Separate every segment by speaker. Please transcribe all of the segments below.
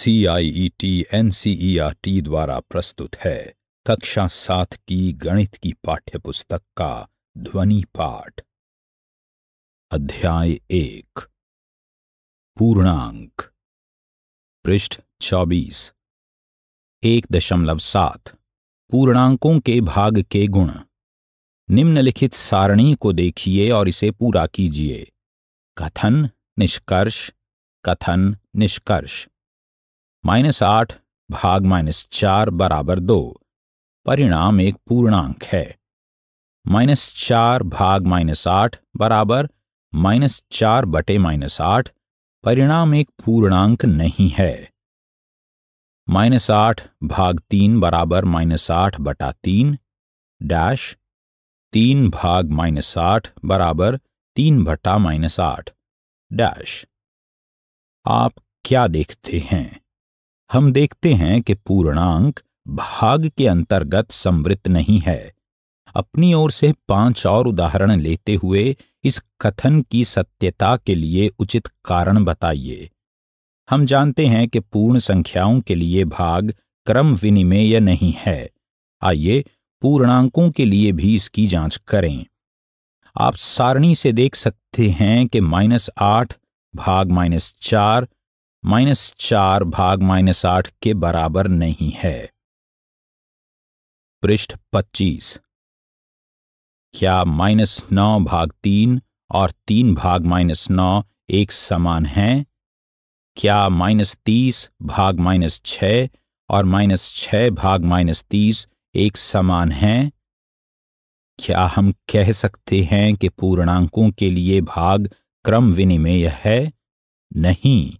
Speaker 1: CIET NCERT e e द्वारा प्रस्तुत है कक्षा सात की गणित की पाठ्यपुस्तक का ध्वनि पाठ अध्याय एक पूर्णांक पृष्ठ चौबीस एक दशमलव सात पूर्णांकों के भाग के गुण निम्नलिखित सारणी को देखिए और इसे पूरा कीजिए कथन निष्कर्ष कथन निष्कर्ष माइनस आठ भाग माइनस चार बराबर दो परिणाम एक पूर्णांक है माइनस चार भाग माइनस आठ बराबर माइनस चार बटे माइनस आठ परिणाम एक पूर्णांक नहीं है माइनस आठ भाग तीन बराबर माइनस आठ बटा तीन डैश तीन भाग माइनस आठ बराबर तीन बटा माइनस आठ डैश आप क्या देखते हैं हम देखते हैं कि पूर्णांक भाग के अंतर्गत संवृत्त नहीं है अपनी ओर से पांच और उदाहरण लेते हुए इस कथन की सत्यता के लिए उचित कारण बताइए हम जानते हैं कि पूर्ण संख्याओं के लिए भाग क्रम विनिमेय नहीं है आइए पूर्णांकों के लिए भी इसकी जांच करें आप सारणी से देख सकते हैं कि माइनस आठ भाग माइनस चार माइनस चार भाग माइनस आठ के बराबर नहीं है पृष्ठ पच्चीस क्या माइनस नौ भाग तीन और तीन भाग माइनस नौ एक समान हैं? क्या माइनस तीस भाग माइनस छ और माइनस छ भाग माइनस तीस एक समान हैं? क्या हम कह सकते हैं कि पूर्णांकों के लिए भाग क्रम विनिमेय है नहीं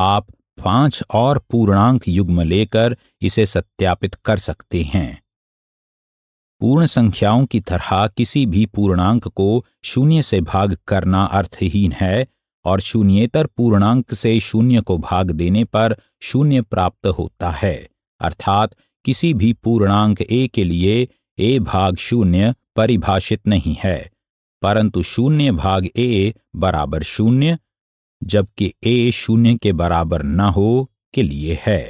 Speaker 1: आप पांच और पूर्णांक युग्म लेकर इसे सत्यापित कर सकते हैं पूर्ण संख्याओं की तरह किसी भी पूर्णांक को शून्य से भाग करना अर्थहीन है और शून्येतर पूर्णांक से शून्य को भाग देने पर शून्य प्राप्त होता है अर्थात किसी भी पूर्णांक ए के लिए ए भाग शून्य परिभाषित नहीं है परंतु शून्य भाग ए बराबर शून्य जबकि ए शून्य के बराबर न हो के लिए है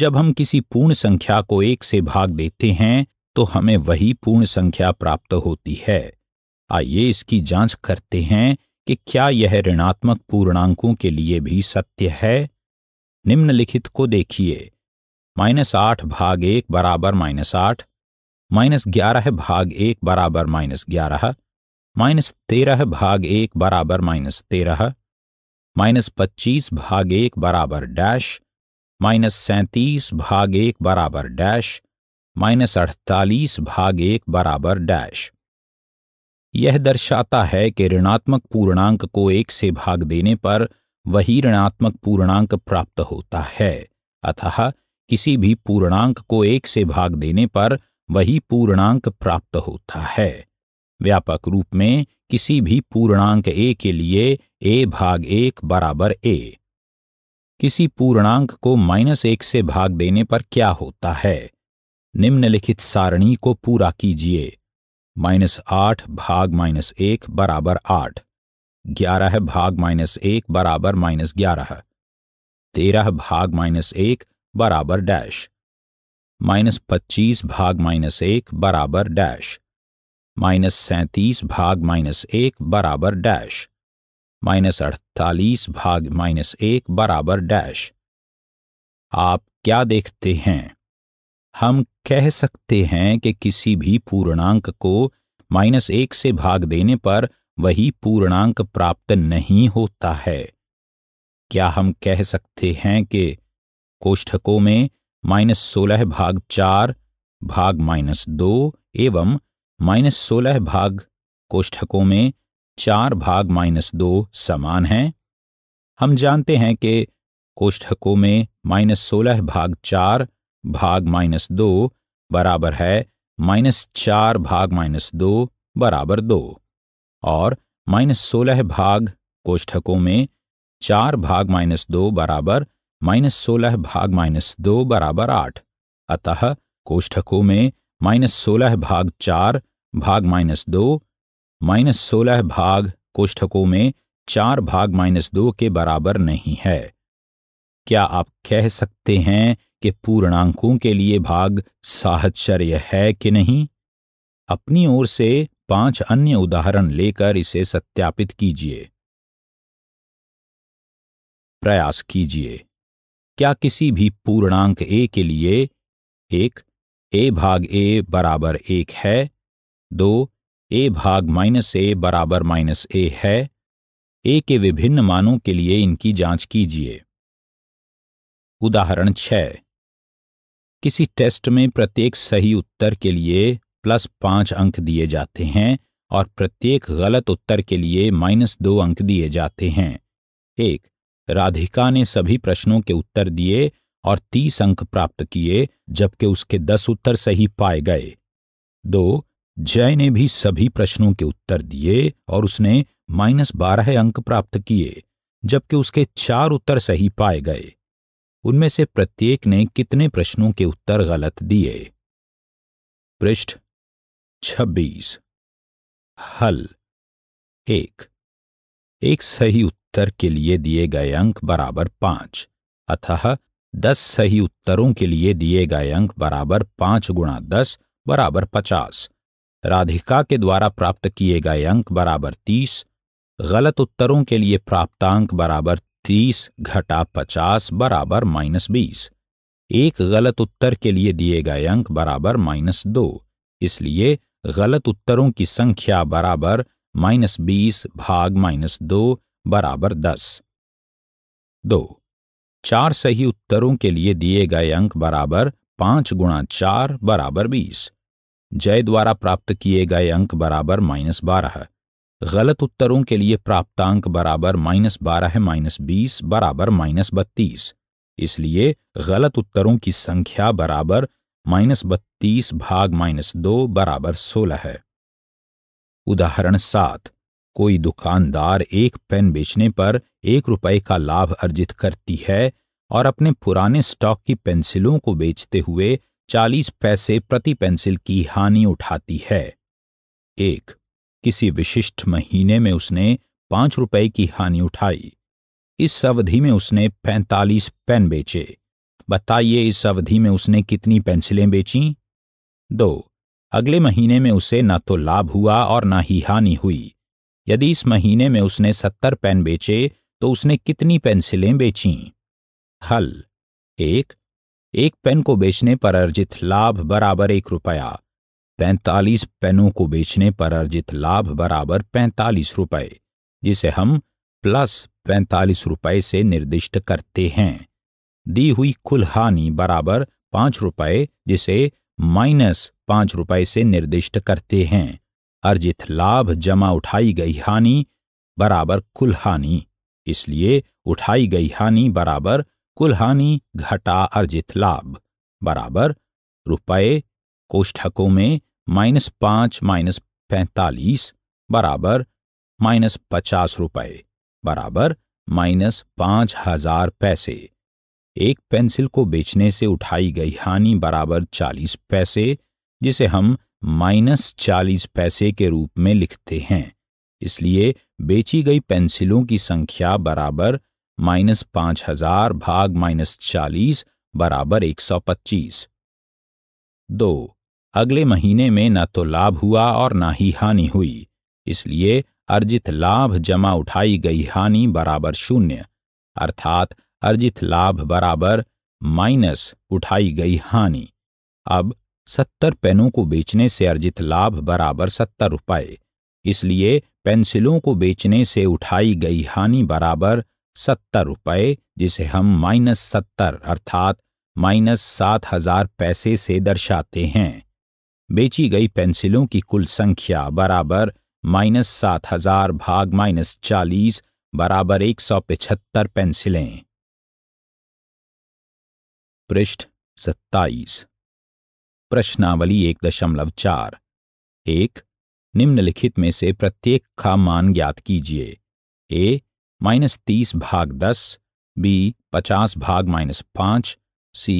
Speaker 1: जब हम किसी पूर्ण संख्या को एक से भाग देते हैं तो हमें वही पूर्ण संख्या प्राप्त होती है आइए इसकी जांच करते हैं कि क्या यह ऋणात्मक पूर्णांकों के लिए भी सत्य है निम्नलिखित को देखिए माइनस आठ भाग एक बराबर माइनस आठ माइनस ग्यारह भाग एक बराबर माइनस ग्यारह माइनस तेरह भाग एक बराबर माइनस तेरह माइनस पच्चीस भाग एक बराबर डैश माइनस सैंतीस भाग एक बराबर डैश माइनस अड़तालीस भाग एक बराबर डैश यह दर्शाता है कि ऋणात्मक पूर्णांक को एक से भाग देने पर वही ऋणात्मक पूर्णांक प्राप्त होता है अतः किसी भी पूर्णांक को एक से भाग देने पर वही पूर्णांक प्राप्त होता है व्यापक रूप में किसी भी पूर्णांक ए के लिए ए भाग एक बराबर ए किसी पूर्णांक को माइनस एक से भाग देने पर क्या होता है निम्नलिखित सारणी को पूरा कीजिए माइनस आठ भाग माइनस एक बराबर आठ ग्यारह भाग माइनस एक बराबर माइनस ग्यारह तेरह भाग माइनस एक बराबर डैश माइनस पच्चीस भाग माइनस एक बराबर डैश माइनस सैंतीस भाग माइनस एक बराबर डैश माइनस अड़तालीस भाग माइनस एक बराबर डैश आप क्या देखते हैं हम कह सकते हैं कि किसी भी पूर्णांक को माइनस एक से भाग देने पर वही पूर्णांक प्राप्त नहीं होता है क्या हम कह सकते हैं कि कोष्ठकों में माइनस सोलह भाग चार भाग माइनस दो एवं माइनस सोलह भाग कोष्ठकों में चार भाग माइनस दो समान हैं हम जानते हैं कि कोष्ठकों में माइनस सोलह भाग चार भाग माइनस दो बराबर है माइनस चार भाग माइनस दो बराबर दो और माइनस सोलह भाग कोष्ठकों में चार भाग माइनस दो बराबर माइनस सोलह भाग माइनस दो बराबर आठ अतः कोष्ठकों में माइनस सोलह भाग चार भाग माइनस दो माइनस सोलह भाग कोष्ठकों में चार भाग माइनस दो के बराबर नहीं है क्या आप कह सकते हैं कि पूर्णांकों के लिए भाग साहचर्य है कि नहीं अपनी ओर से पांच अन्य उदाहरण लेकर इसे सत्यापित कीजिए प्रयास कीजिए क्या किसी भी पूर्णांक ए के लिए एक ए भाग ए बराबर एक है दो ए भाग माइनस ए बराबर माइनस ए है ए के विभिन्न मानों के लिए इनकी जांच कीजिए उदाहरण छ किसी टेस्ट में प्रत्येक सही उत्तर के लिए प्लस पांच अंक दिए जाते हैं और प्रत्येक गलत उत्तर के लिए माइनस दो अंक दिए जाते हैं एक राधिका ने सभी प्रश्नों के उत्तर दिए और तीस अंक प्राप्त किए जबकि उसके दस उत्तर सही पाए गए दो जय ने भी सभी प्रश्नों के उत्तर दिए और उसने माइनस बारह अंक प्राप्त किए जबकि उसके चार उत्तर सही पाए गए उनमें से प्रत्येक ने कितने प्रश्नों के उत्तर गलत दिए पृष्ठ छब्बीस हल एक एक सही उत्तर के लिए दिए गए अंक बराबर पांच अतः दस सही उत्तरों के लिए दिए गए अंक बराबर पांच गुणा दस बराबर पचास राधिका के द्वारा प्राप्त किए गए अंक बराबर तीस गलत उत्तरों के लिए अंक बराबर तीस घटा पचास बराबर माइनस बीस एक गलत उत्तर के लिए दिए गए अंक बराबर माइनस दो इसलिए गलत उत्तरों की संख्या बराबर माइनस बीस भाग माइनस दो बराबर दस दो चार सही उत्तरों के लिए दिए गए अंक बराबर पांच गुणा चार बराबर बीस जय द्वारा प्राप्त किए गए अंक बराबर माइनस बारह गलत उत्तरों के लिए प्राप्त अंक बराबर माइनस बारह माइनस बीस बराबर माइनस बत्तीस इसलिए गलत उत्तरों की संख्या बराबर माइनस बत्तीस भाग माइनस दो बराबर सोलह है उदाहरण सात कोई दुकानदार एक पेन बेचने पर एक रुपए का लाभ अर्जित करती है और अपने पुराने स्टॉक की पेंसिलों को बेचते हुए चालीस पैसे प्रति पेंसिल की हानि उठाती है एक किसी विशिष्ट महीने में उसने पांच रुपए की हानि उठाई इस अवधि में उसने पैंतालीस पेन बेचे बताइए इस अवधि में उसने कितनी पेंसिलें बेची दो अगले महीने में उसे न तो लाभ हुआ और न ही हानि हुई यदि इस महीने में उसने सत्तर पेन बेचे तो उसने कितनी पेंसिलें बेचीं हल एक एक पेन को बेचने पर अर्जित लाभ बराबर एक रुपया पैंतालीस पेनों को बेचने पर अर्जित लाभ बराबर पैंतालीस रुपये जिसे हम प्लस पैंतालीस रुपये से निर्दिष्ट करते हैं दी हुई कुल हानि बराबर पाँच रुपये जिसे माइनस पाँच रुपये से निर्दिष्ट करते हैं अर्जित लाभ जमा उठाई गई हानि बराबर कुल हानि इसलिए उठाई गई हानि बराबर कुल हानि घटा अर्जित लाभ बराबर रुपए कोष्ठकों में माइनस पांच माइनस पैंतालीस बराबर माइनस पचास रुपये बराबर माइनस पांच हजार पैसे एक पेंसिल को बेचने से उठाई गई हानि बराबर चालीस पैसे जिसे हम माइनस चालीस पैसे के रूप में लिखते हैं इसलिए बेची गई पेंसिलों की संख्या बराबर माइनस पांच हजार भाग माइनस चालीस बराबर एक सौ पच्चीस दो अगले महीने में न तो लाभ हुआ और न ही हानि हुई इसलिए अर्जित लाभ जमा उठाई गई हानि बराबर शून्य अर्थात अर्जित लाभ बराबर माइनस उठाई गई हानि अब सत्तर पेनों को बेचने से अर्जित लाभ बराबर सत्तर रुपये इसलिए पेंसिलों को बेचने से उठाई गई हानि बराबर सत्तर रुपये जिसे हम माइनस सत्तर अर्थात माइनस सात हजार पैसे से दर्शाते हैं बेची गई पेंसिलों की कुल संख्या बराबर माइनस सात हजार भाग माइनस चालीस बराबर एक सौ पिछहत्तर पेंसिलें पृष्ठ सत्ताईस प्रश्नावली एक दशमलव चार एक निम्नलिखित में से प्रत्येक का मान ज्ञात कीजिए ए माइनस तीस भाग दस बी पचास भाग माइनस पाँच सी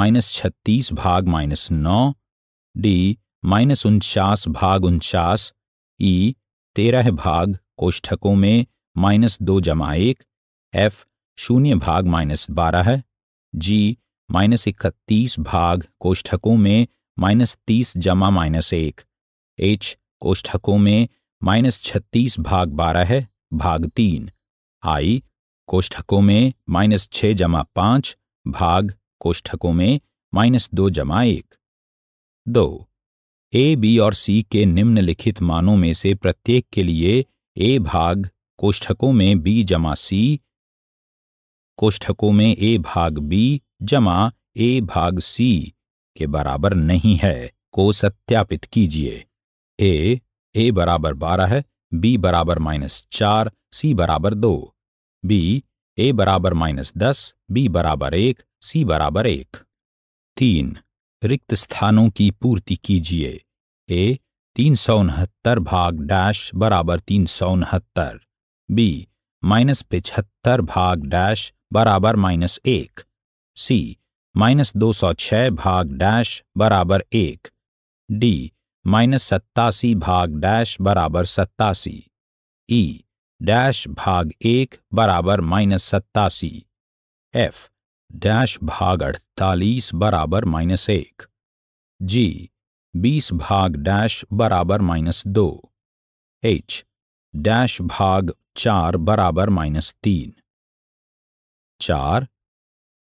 Speaker 1: माइनस छत्तीस भाग माइनस नौ डी माइनस उनचास भाग उनचास ई तेरह भाग कोष्ठकों में माइनस दो जमा एक एफ शून्य भाग माइनस बारह जी माइनस इकतीस भाग कोष्ठकों में माइनस तीस जमा माइनस एक एच कोष्ठकों में माइनस छत्तीस भाग बारह भाग तीन आई कोष्ठकों में माइनस छ जमा पांच भाग कोष्ठकों में माइनस दो जमा एक दो ए बी और सी के निम्नलिखित मानों में से प्रत्येक के लिए ए भाग कोष्ठकों में बी जमा सी कोष्ठकों में ए भाग बी जमा ए भाग सी के बराबर नहीं है को सत्यापित कीजिए ए ए बराबर बारह है बी बराबर माइनस चार सी बराबर दो बी ए बराबर माइनस दस बी बराबर एक सी बराबर एक तीन रिक्त स्थानों की पूर्ति कीजिए ए तीन सौ उनहत्तर भाग डैश बराबर तीन सौ उनहत्तर बी माइनस पिछहत्तर भाग डैश बराबर माइनस एक सी माइनस दो सौ छः भाग डैश बराबर एक डी माइनस सत्तासी भाग डैश बराबर सत्तासी ई e, डैश भाग एक बराबर माइनस सत्तासी एफ डैश भाग अड़तालीस बराबर माइनस एक जी बीस भाग डैश बराबर माइनस दो एच डैश भाग चार बराबर माइनस तीन चार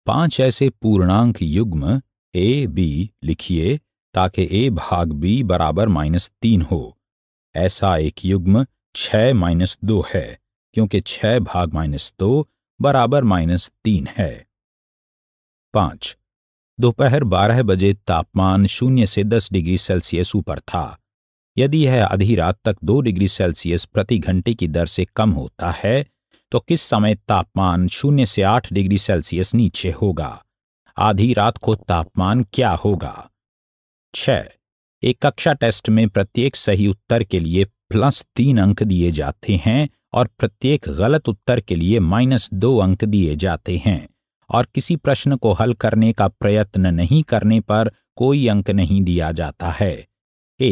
Speaker 1: पांच ऐसे पूर्णांक युग्म ए बी लिखिए ताकि ए भाग बी बराबर माइनस तीन हो ऐसा एक युग्म छः माइनस दो है क्योंकि छ भाग माइनस दो बराबर माइनस तीन है पांच दोपहर बारह बजे तापमान शून्य से दस डिग्री सेल्सियस ऊपर था यदि यह आधी रात तक दो डिग्री सेल्सियस प्रति घंटे की दर से कम होता है तो किस समय तापमान शून्य से आठ डिग्री सेल्सियस नीचे होगा आधी रात को तापमान क्या होगा छ एक कक्षा टेस्ट में प्रत्येक सही उत्तर के लिए प्लस तीन अंक दिए जाते हैं और प्रत्येक गलत उत्तर के लिए माइनस दो अंक दिए जाते हैं और किसी प्रश्न को हल करने का प्रयत्न नहीं करने पर कोई अंक नहीं दिया जाता है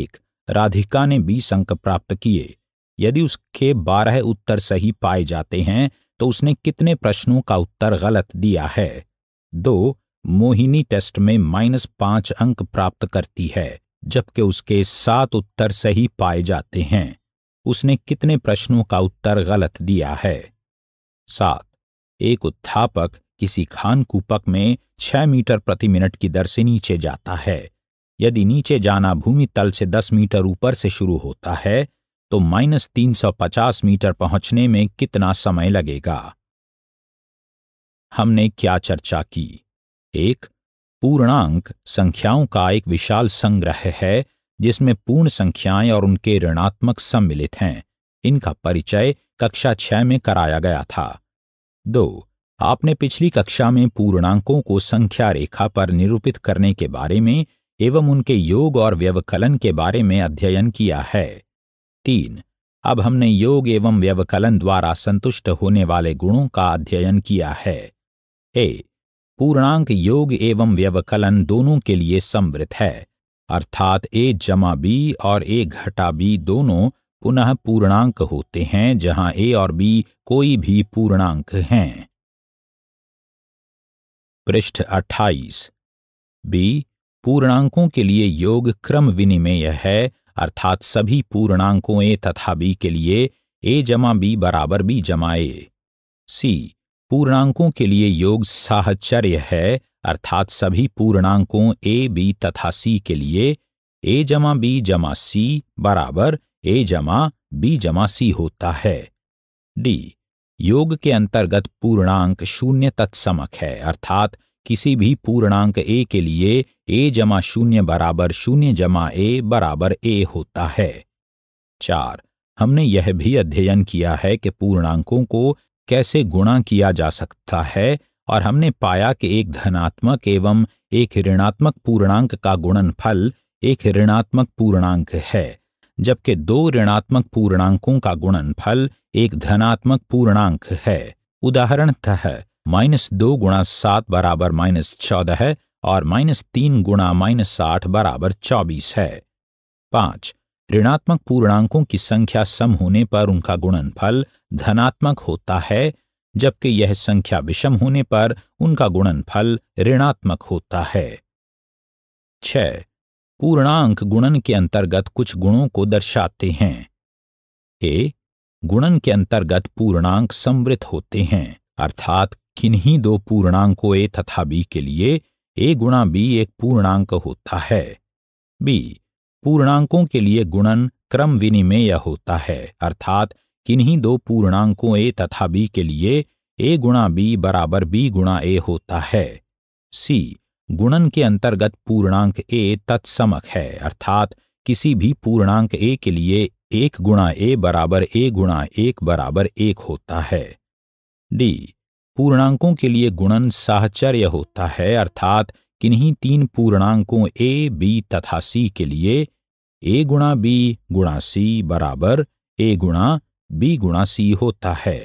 Speaker 1: एक राधिका ने बीस अंक प्राप्त किए यदि उसके बारह उत्तर सही पाए जाते हैं तो उसने कितने प्रश्नों का उत्तर गलत दिया है दो मोहिनी टेस्ट में माइनस पांच अंक प्राप्त करती है जबकि उसके सात उत्तर सही पाए जाते हैं उसने कितने प्रश्नों का उत्तर गलत दिया है सात एक उत्थापक किसी खान कूपक में छह मीटर प्रति मिनट की दर से नीचे जाता है यदि नीचे जाना भूमि तल से दस मीटर ऊपर से शुरू होता है तो माइनस पचास मीटर पहुंचने में कितना समय लगेगा हमने क्या चर्चा की एक पूर्णांक संख्याओं का एक विशाल संग्रह है जिसमें पूर्ण संख्याएं और उनके ऋणात्मक सम्मिलित हैं इनका परिचय कक्षा छह में कराया गया था दो आपने पिछली कक्षा में पूर्णांकों को संख्या रेखा पर निरूपित करने के बारे में एवं उनके योग और व्यवकलन के बारे में अध्ययन किया है तीन अब हमने योग एवं व्यवकलन द्वारा संतुष्ट होने वाले गुणों का अध्ययन किया है ए पूर्णांक योग एवं व्यवकलन दोनों के लिए समृत है अर्थात ए जमा बी और ए घटा बी दोनों पुनः पूर्णांक होते हैं जहां ए और बी कोई भी पूर्णांक हैं पृष्ठ 28 बी पूर्णांकों के लिए योग क्रम विनिमेय है अर्थात सभी पूर्णांकों ए तथा बी के लिए ए जमा बी बराबर बी जमा ए सी पूर्णांकों के लिए योग साहचर्य है अर्थात सभी पूर्णांकों ए बी तथा सी के लिए ए जमा बी जमा सी बराबर ए जमा बी जमा सी होता है डी योग के अंतर्गत पूर्णांक शून्य तत्समक है अर्थात किसी भी पूर्णांक ए के लिए ए जमा शून्य बराबर शून्य जमा ए बराबर ए होता है चार हमने यह भी अध्ययन किया है कि पूर्णांकों को कैसे गुणा किया जा सकता है और हमने पाया कि एक धनात्मक एवं एक ऋणात्मक पूर्णांक का गुणनफल एक ऋणात्मक पूर्णांक है जबकि दो ऋणात्मक पूर्णांकों का गुणनफल एक धनात्मक पूर्णांक है उदाहरणतः माइनस दो गुणा सात बराबर माइनस चौदह है और माइनस तीन गुणा माइनस साठ बराबर चौबीस है पांच ऋणात्मक पूर्णांकों की संख्या सम होने पर उनका गुणनफल धनात्मक होता है जबकि यह संख्या विषम होने पर उनका गुणनफल ऋणात्मक होता है छ पूर्णांक गुणन के अंतर्गत कुछ गुणों को दर्शाते हैं ए गुणन के अंतर्गत पूर्णांक समृत होते हैं अर्थात किन्हीं दो पूर्णांकों ए तथा बी के लिए ए गुणा बी एक पूर्णांक होता है बी पूर्णांकों के लिए गुणन क्रम विनिमेय होता है अर्थात किन्हीं दो पूर्णांकों ए तथा बी के लिए ए गुणा बी बराबर बी गुणा ए होता है सी गुणन के अंतर्गत पूर्णांक ए तत्समक है अर्थात किसी भी पूर्णांक ए के लिए एक गुणा ए बराबर ए गुणा एक बराबर एक होता है डी पूर्णांकों के लिए गुणन साहचर्य होता है अर्थात किन्हीं तीन पूर्णांकों ए बी तथा सी के लिए ए गुणा बी गुणा सी बराबर ए गुणा बी गुणा सी होता है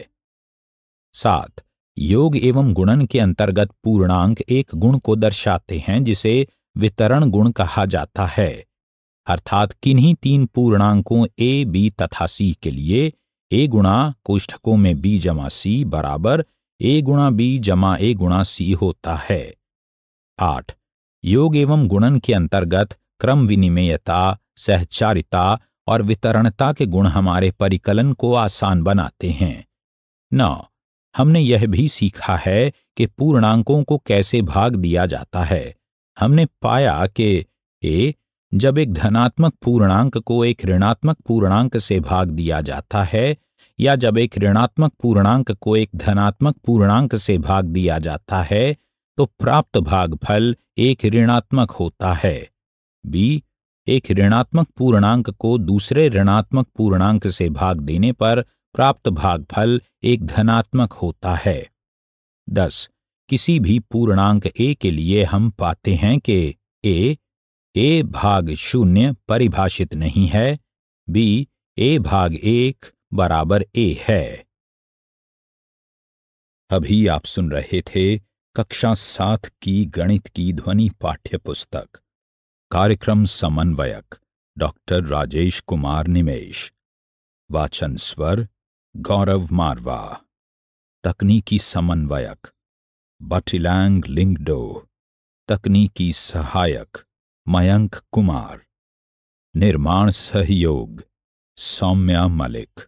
Speaker 1: सात योग एवं गुणन के अंतर्गत पूर्णांक एक गुण को दर्शाते हैं जिसे वितरण गुण कहा जाता है अर्थात किन्हीं तीन पूर्णांकों ए बी तथा सी के लिए ए गुणा कोष्ठकों में बी जमा सी बराबर ए गुणा बी जमा ए गुणा सी होता है आठ योग एवं गुणन के अंतर्गत क्रम विनिमयता सहचारिता और वितरणता के गुण हमारे परिकलन को आसान बनाते हैं नौ हमने यह भी सीखा है कि पूर्णांकों को कैसे भाग दिया जाता है हमने पाया कि ए जब एक धनात्मक पूर्णांक को एक ऋणात्मक पूर्णांक से भाग दिया जाता है या जब एक ऋणात्मक पूर्णांक को एक धनात्मक पूर्णांक से भाग दिया जाता है तो प्राप्त भागफल एक ऋणात्मक होता है बी एक ऋणात्मक पूर्णांक को दूसरे ऋणात्मक पूर्णांक से भाग देने पर प्राप्त भागफल एक धनात्मक होता है दस किसी भी पूर्णांक ए के लिए हम पाते हैं कि ए ए भाग शून्य परिभाषित नहीं है बी ए भाग एक बराबर ए है अभी आप सुन रहे थे कक्षा सात की गणित की ध्वनि पाठ्य पुस्तक कार्यक्रम समन्वयक डॉक्टर राजेश कुमार निमेश वाचन स्वर गौरव मारवा तकनीकी समन्वयक बटिलैंग लिंगडो तकनीकी सहायक मयंक कुमार निर्माण सहयोग सौम्या मलिक